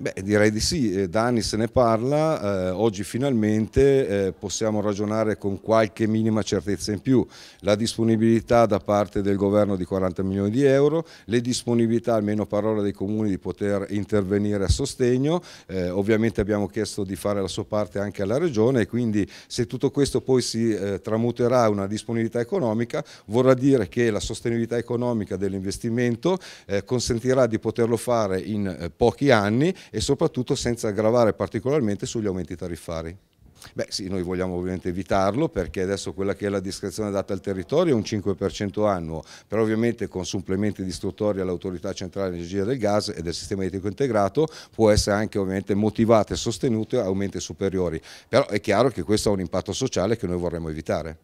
Beh, direi di sì, eh, da anni se ne parla, eh, oggi finalmente eh, possiamo ragionare con qualche minima certezza in più, la disponibilità da parte del governo di 40 milioni di euro, le disponibilità almeno parola dei comuni di poter intervenire a sostegno, eh, ovviamente abbiamo chiesto di fare la sua parte anche alla regione e quindi se tutto questo poi si eh, tramuterà in una disponibilità economica vorrà dire che la sostenibilità economica dell'investimento consentirà di poterlo fare in pochi anni e soprattutto senza aggravare particolarmente sugli aumenti tariffari. Beh sì, noi vogliamo ovviamente evitarlo perché adesso quella che è la discrezione data al territorio è un 5% annuo, però ovviamente con supplementi distruttori all'autorità centrale di dell'energia del gas e del sistema etico integrato può essere anche ovviamente motivate e sostenute a aumenti superiori, però è chiaro che questo ha un impatto sociale che noi vorremmo evitare.